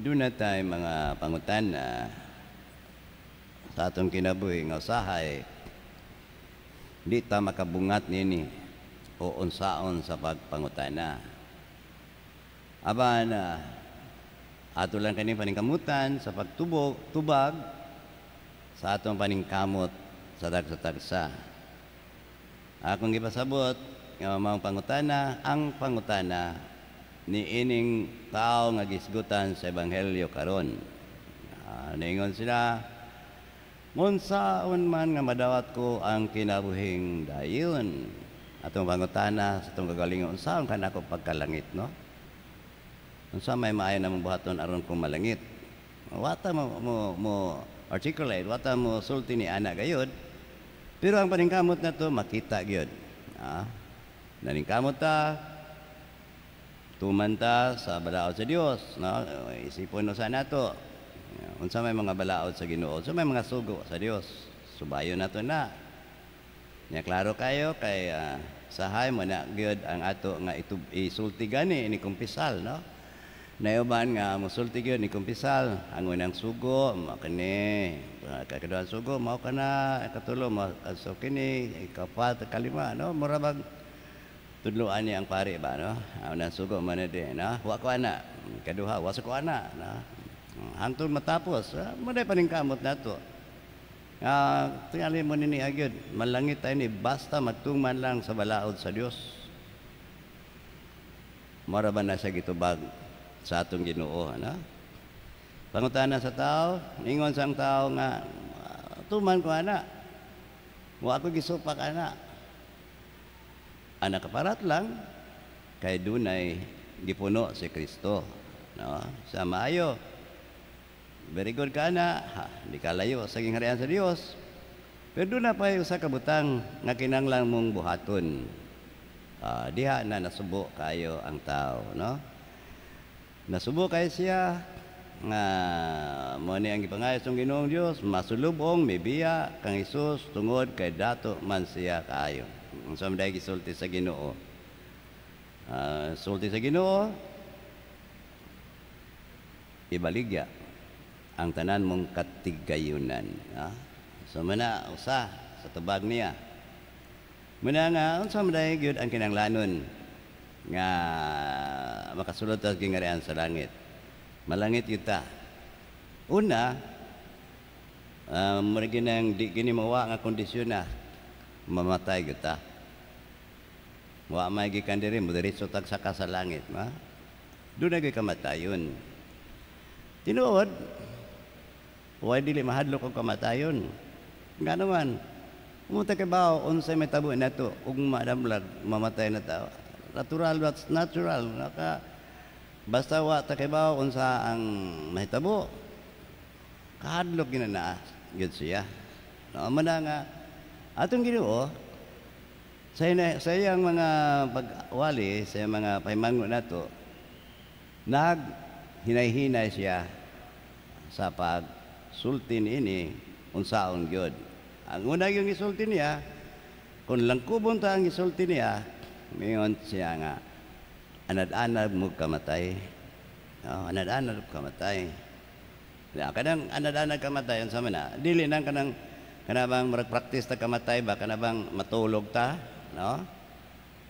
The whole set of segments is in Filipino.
Doon na tayo mga pangutan na sa atong kinabuhi nga usahay di ta makabungat nini o unsaon sa pagpangutana. Aban na ato lang kani paningkamutan sa pagtubog tubag sa atong paningkamot sa tagsa-tagsa. Akong gipasabot nga mga pangutana, ang pangutana niining tao nga gisgutan sa ebanghelyo karon. Uh, ningon sila, un man nga madawat ko ang kinabuhing dayon. Atong bangutana sa itong kagalingon, unsaon ka na pagkalangit, no? Unsa may maayo na mong buhaton aron kong malangit. Wata mo, mo, mo articulate, wata mo sulti ni ana gayod. Pero ang paningkamot na to, makita gyud. Ah, naningkamot ta, tumanta sa balaod sa Dios no isipon no sana to unsa may mga balaod sa Ginoo unsa may mga sugo sa Dios subayon nato na nya klaro kayo kay uh, sahay mo na gyud ang ato nga itub isulti gani ni kumpisal no Nayoban nga musulti gyud ni kumpisal ang unang sugo makani ah, kakaduhan sugo mao kana katulo mao ah, so kini ikapat kalima no murabag tudluan ni ang pare ba no una sugo man de na wa ko ana kaduha wa ko ana na mm, hantul matapos ah, maday paning kamot nato ah, tingali mo nini agud malangit tayo ni basta matungman lang sa balaod sa Dios mara ba na sa gitubag sa atong Ginoo ana pangutana sa tao ningon sang tao nga ah, tuman ko ana wa ako gisupak ana ang nakaparat lang, kay dunay gipuno si Kristo. No? Sa maayo, very good ka na, ha, di ka layo sa gingharian sa Dios. Pero doon na pa usa ka butang nga kinanglan mong buhaton. Uh, diha na nasubo kayo ang tao, no? Nasubo kayo siya, nga mo ni ang gipangayos ng Ginoong Dios masulubong mibiya kang Hesus tungod kay dato man siya kaayo unsa man gisulti sa Ginoo uh, sulti sa Ginoo ibaligya ang tanan mong katigayunan ha so mana usa sa tubag niya muna nga unsa man gyud ang kinanglanon nga makasulod ta gingarian sa langit Malangit kita. Una, uh, ah, marigin di kini mawa nga kondisyon na mamatay kita. Wa may gikan diri mo diretso saka sa langit, ma. Doon nagay kamatayon. Tinuod, wa dili mahadlok og kamatayon. Nga naman, Munta kay bao unsay may tabo nato ug madamlag mamatay na tao. Natural that's natural naka Basta wa takibaw kung sa ang mahitabo. Kahadlok ginana Good siya. No, man nga atong Ginoo sa ina, sa iyang mga pagwali sa mga pahimangon nato nag hinay-hinay siya sa pag sultin ini unsaon gyud. Ang una yung isultin niya, kung langkubon ta ang isultin niya, mayon siya nga, anad-anad mo kamatay. No? Anad-anad kamatay. Na, kadang anad-anad kamatay, unsa man na, dili nang kanang kanabang magpractice ta kamatay ba, kanabang matulog ta, no?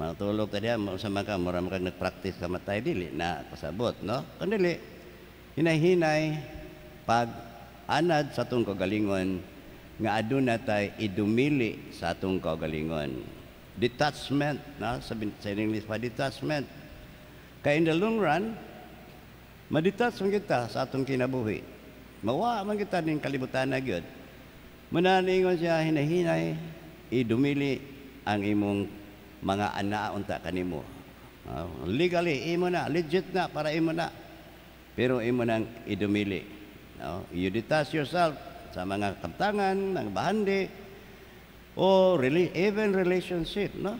Matulog ta diyan, unsa man ka, mura kag practice kamatay, dili na kasabot, no? Kun dili hinahinay pag anad sa tung kagalingon nga aduna tay idumili sa tung kagalingon detachment na no? sa, sa English pa detachment kaya in the long run, maditas man kita sa atong kinabuhi. Mawa man kita ning kalibutan na gyud. Mananingon siya hinahinay, idumili ang imong mga ana unta kanimo. Uh, legally, imo na, legit na, para imo na. Pero imo nang idumili. No? Ah, you detach yourself sa mga kaptangan, mga bahandi, o really, even relationship, no?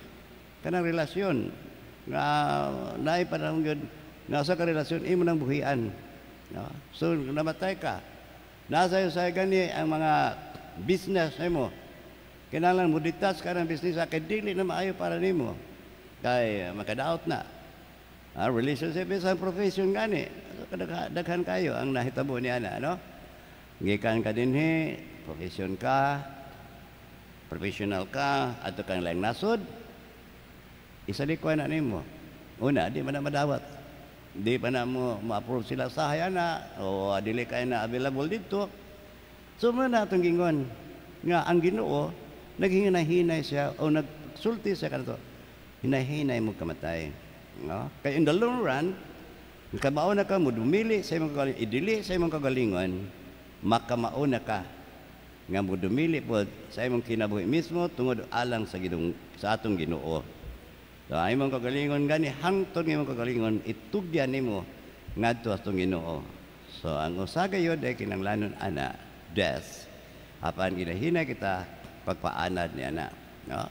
Kanang relasyon, nga naay panahon yun, nasa karelasyon, imo nang buhian. No? So, namatay ka. Nasa iyo sa gani ang mga business mo. Kailangan mo ditas ka ng business sa dili na maayo para nimo. Kay ah, makadaot na. Ah, relationship is ang profession gani. So, daghan kayo ang nahitabo ni ana, no? Gikan ka dinhi, profession ka, professional ka, ato kang lang nasod, Isalikuan na nimo. Una, di man na madawat. Di pa na mo ma-approve sila sa hayana o adili kay na available dito. So man na itong gingon nga ang ginoo, naghinay-hinay siya o nagsulti siya kanto. Hinahinay mo kamatay. No? Kaya in the long run, Kabao na ka mo, dumili sa imong kagalingon, idili sa imong kagalingon, makamao na ka. Nga mo dumili po sa imong kinabuhi mismo tungod alang sa, ginung, sa atong ginoo. So imong kagalingon gani hangtod imong kagalingon itugyan nimo ngadto atong Ginoo. So ang usa gayud ay kinanglanon ana death. Apan ginahina kita pagpaanad ni ana. No?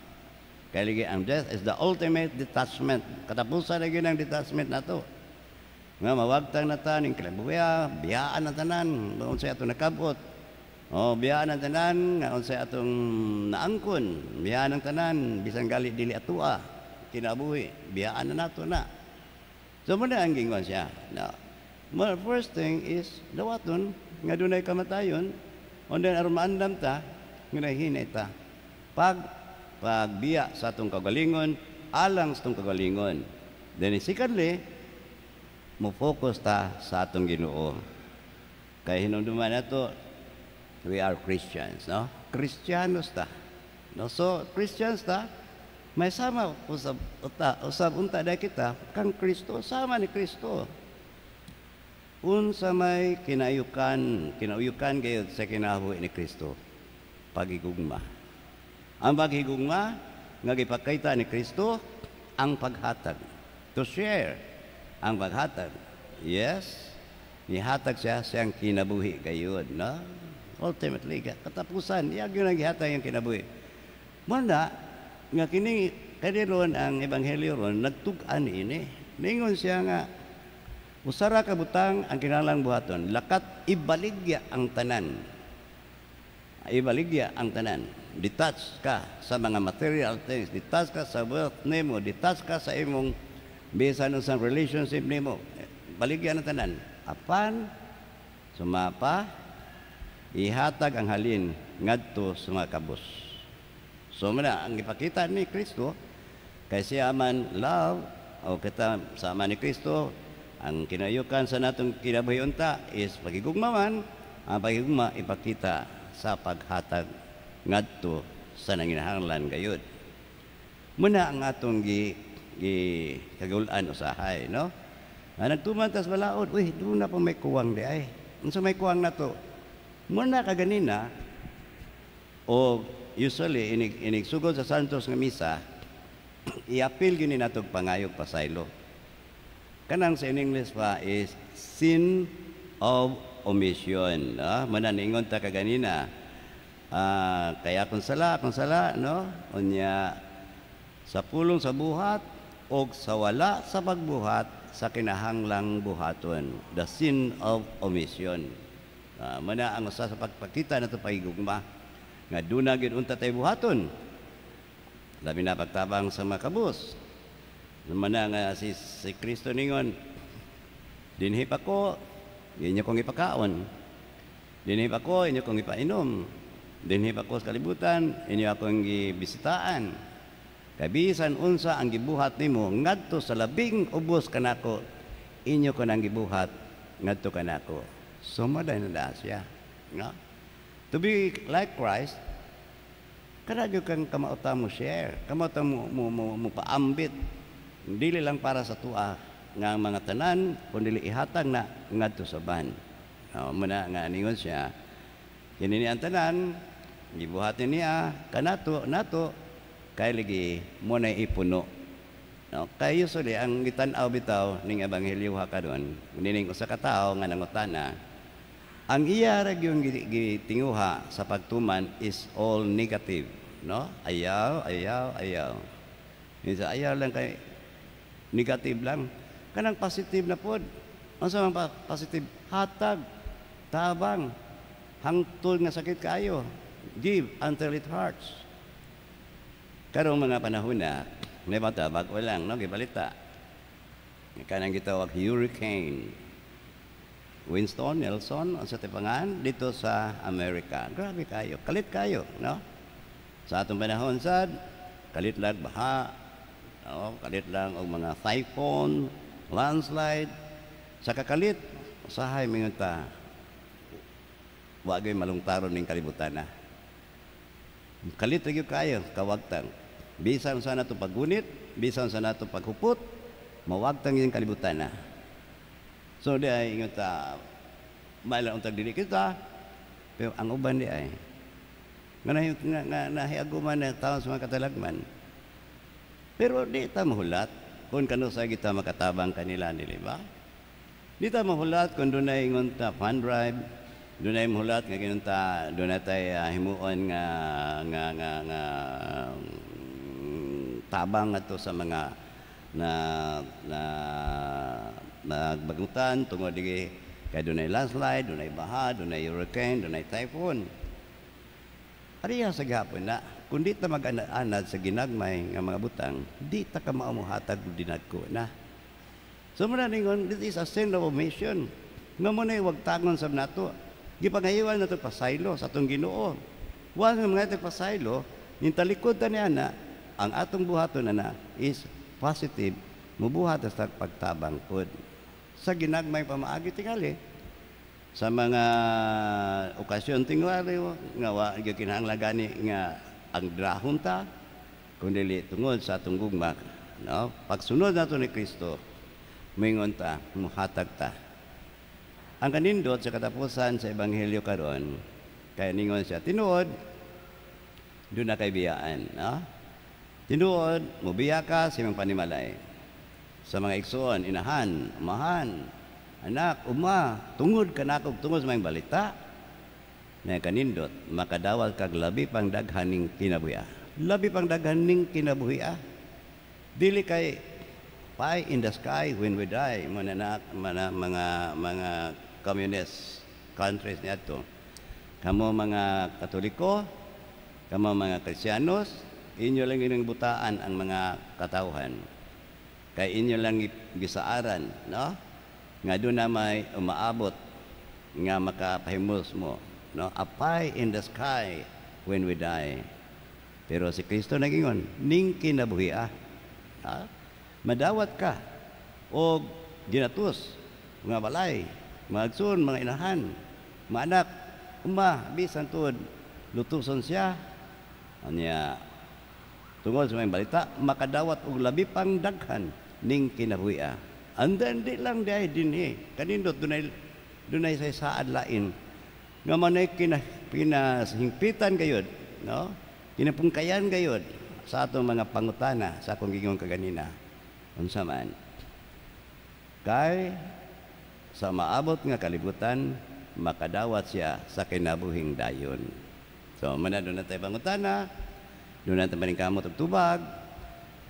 Kaligi ang death is the ultimate detachment. Katapusan na gyud ang detachment nato. Nga mawagtang na ta ning kalabuya, biyaan na tanan, unsay ato nakabot. O biyaan ang tanan, nga unsay atong naangkon, biyaan ang tanan bisan gali dili atua kinabuhi. Biyaan na nato na. So muna ang gingon siya. Now, first thing is, dawaton, nga dunay kamatayon, on then armaandam ta, nga hinay ta. Pag, pagbiya sa atong kagalingon, alang sa atong kagalingon. Then secondly, mo-focus ta sa atong ginoo. Kaya hinunduman na to, we are Christians, no? Kristiyanos ta. No? So, Christians ta, may sama usab uta, usab unta da kita kang Kristo sama ni Kristo. Unsa may kinayukan, kinayukan gayud sa kinabuhi ni Kristo. Pagigugma. Ang paghigugma nga gipakita ni Kristo ang paghatag. To share ang paghatag. Yes. Nihatag siya siyang kinabuhi gayud, no? Ultimately, katapusan, iya gyud ang gihatag ang kinabuhi. Muna, nga kini kani ron ang ebanghelyo ron nagtugan ini. Ningon siya nga usara ka butang ang kinalang buhaton, lakat ibaligya ang tanan. Ibaligya ang tanan. Detach ka sa mga material things, detach ka sa wealth nimo, detach ka sa imong bisan sa relationship nimo. Baligya ang tanan. Apan sumapa ihatag ang halin ngadto sa mga kabus. So muna, ang ipakita ni Kristo, kay siya man love, o kita sama ni Kristo, ang kinayukan sa natong kinabahiyunta is pagigugmaman, ang pagigugma ipakita sa paghatag ngadto sa nanginahanglan gayud. Muna ang atong gi, gi kagulan usahay, no? Ah, nagtuman tas balaod, uy, doon na po may kuwang di ay. Unsa may kuwang na to? Muna kaganina, o usually inig, inigsugod sa Santos nga misa, i-appeal ni natog pangayog pasaylo. Kanang sa in English pa is sin of omission. No? Mananingon ta kaganina. Ah, kaya kung sala, kung sala, no? Unya, sa pulong sa buhat, o sa wala sa pagbuhat, sa kinahanglang buhaton. The sin of omission. Ah, mana ang usa sa pagpakita nato ito pagigugma nga duna gid unta tay buhaton labi na pagtabang sa makabus naman na nga si, si Kristo ningon dinhi pa ko inyo kong ipakaon dinhi pa ko inyo kong ipainom dinhi pa ko sa kalibutan inyo akong gibisitaan kabisan unsa ang gibuhat nimo ngadto sa labing ubos kanako inyo ko nang gibuhat ngadto kanako sumaday na siya no To be like Christ, karadyo kang kamauta mo share, kamauta mo, mo, mo, mo paambit. Dili lang para sa tua nga mga tanan, kundi ihatang na ngadto sa ban. No, oh, muna nga ningon siya. Kini ang tanan, gibuhatin niya kanato nato kay ligi, mo na ipuno. No, oh, kay usually ang gitan bitaw ning ebanghelyo ha karon, nining usa ka tawo nga nangutana, ang iyarag yung gitinguha sa pagtuman is all negative. No? Ayaw, ayaw, ayaw. Minsan ayaw lang kay negative lang. Kanang positive na pod. Ano sa mga positive? Hatag, tabang, hangtod nga sakit kayo. Give until it hurts. Karong mga panahon na, may matabag lang no? Gibalita. Kanang gitawag hurricane. Winston, Nelson, sa Tipangan, dito sa Amerika. Grabe kayo, kalit kayo, no? Sa atong panahon sad, kalit lang baha, no? kalit lang ang mga typhoon, landslide, sa kakalit, usahay mingon ta. Wagay malungtaron ning kalibutan na. Ah. Kalit gyud kayo, kawagtang. Bisan sa nato pagunit, bisan sa nato paghupot, mawagtang yung kalibutan na. Ah. So di ay ingat ta ah, mailan untag dili kita. Pero ang uban di ay nga na, nga nahiaguman na tao sa mga katalagman. Pero di ta mahulat kung kano sa kita makatabang kanila nila ba? Di ta mahulat kung dunay ingon ta fan drive, dunay mahulat nga kinunta dunay tay uh, himuon nga nga nga, nga um, tabang ato sa mga na na magbagutan tungod di kay dunay landslide, dunay baha, dunay hurricane, dunay typhoon. Ariya sa gihapon na kundi ta mag-anad sa ginagmay nga mga butang, di ta ka maamuhatag ko na. So muna ningon, this is a sin of omission. Nga mo na wag tangon sa nato. Gipangayiwan nato pa silo sa atong ginoo. wa nga mga ito pasaylo, yung talikod ana ang atong buhaton na na is positive, mubuhat sa pagtabangkod. Sa ginagmay pamaagi tingali, sa mga okasyon tingali, oh, nga wa kinahanglagan nga ang drahon ta, kun dili tungod sa atong gugma. No? Pagsunod nato ni Kristo, mingon ta, muhatag ta. Ang kanindot sa katapusan sa Ebanghelyo karon, kay ningon siya, tinuod, doon na kay kaibiyaan. No? Tinuod, mubiya ka sa imong panimalay. Sa mga igsoon, inahan, amahan, anak, uma, tungod ka nakog tungod sa mga balita. May kanindot, makadawal kag labi pang daghaning kinabuya. Labi pang daghaning kinabuya. Dili kay pie in the sky when we die, mananak, mana, mga, mga communist countries niya to. Kamo mga Katoliko, kamo mga Kristiyanos, Inyo lang butaan ang mga katauhan Kay inyo lang gisaaran, no? Nga do na may umaabot nga makapahimus mo, no? A in the sky when we die. Pero si Kristo nagingon, ning kinabuhi ah. Ha? Madawat ka o ginatus, mga balay, mga agsun, mga inahan, mga anak, uma, bisan tod, lutuson siya, Anya, Tungod sa may balita, makadawat og labi pang daghan ning kinabuya. And then, di lang di din eh. Kanindot, dunay, dunay sa saad lain. Nga manay kina, pinahingpitan kayo, no? Kinapungkayan kayo sa atong mga pangutana sa akong gingong kaganina. Unsa man. Kay sa maabot nga kalibutan, makadawat siya sa kinabuhing dayon. So, manado na tayo pangutana. Dunay tabaning kamot og tubag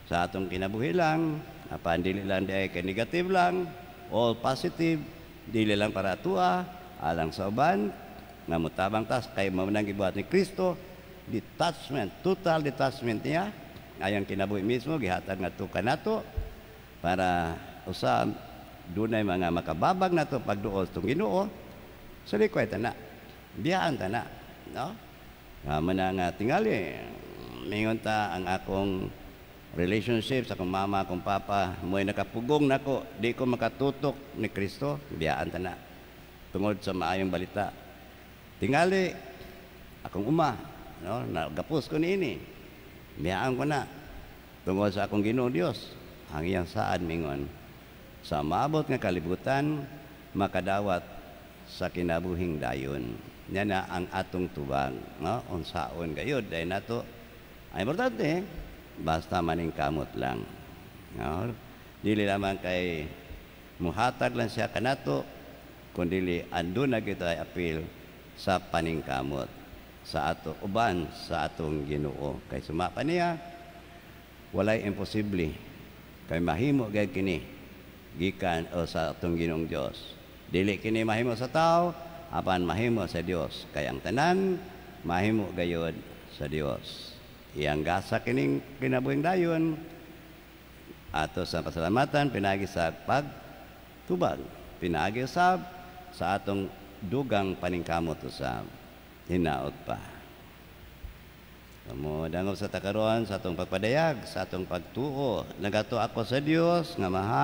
sa atong kinabuhi lang, apan dili lang di kay negative lang, all positive, dili lang para tua, alang sa uban nga mutabang tas kay mamunang gibuhat ni Kristo detachment, total detachment niya ayang kinabuhi mismo gihatag nga tuka nato para usa dunay mga makababag nato pagduol tong Ginoo sa likway na biyaan ta na no nga manang tingali mingon ta ang akong relationship sa akong mama, akong papa, mo'y nakapugong nako, di ko makatutok ni Kristo, biyaan ta na. Tungod sa maayong balita. Tingali, akong uma, no, nagapos ko niini. Biyaan ko na. Tungod sa akong ginoo Dios, ang iyang saad mingon. Sa maabot nga kalibutan, makadawat sa kinabuhing dayon. Yan na ang atong tubang, no? Unsaon gayud dahil nato ay, importante, eh. basta maning lang. No? Dili lamang kay muhatag lang siya kanato, kundi ando na kita apil sa paningkamot sa ato uban sa atong Ginoo kay sumapa niya walay imposible kay mahimo gay kini gikan o sa atong Ginoong Dios dili kini mahimo sa tao apan mahimo sa Dios kay ang tanan mahimo gayod sa Dios Iyang gasa kining kinabuhing dayon. Ato sa pasalamatan, pinagi sa pagtubag. Pinagi sa sa atong dugang paningkamot usab hinaot pa. Kamudangog sa takaroon sa atong pagpadayag, sa atong pagtuo. Nagato ako sa Dios nga mahal